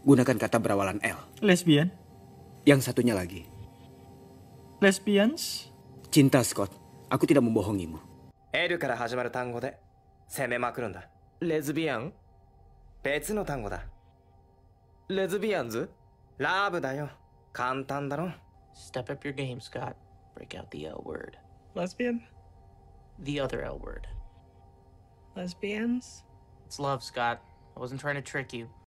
Gunakan kata berawalan L. Lesbian. Yang satunya lagi. Lesbians? Cinta, Scott. Aku tidak membohongimu. L から始まる単語で攻めまくるんだ。レズビアン別の単語だ。レズビアンズラブだよ。簡単だろ。Step up your game, Scott. Break out the L word. Lesbian? The other L word. Lesbians? It's love, Scott. I wasn't trying to trick you.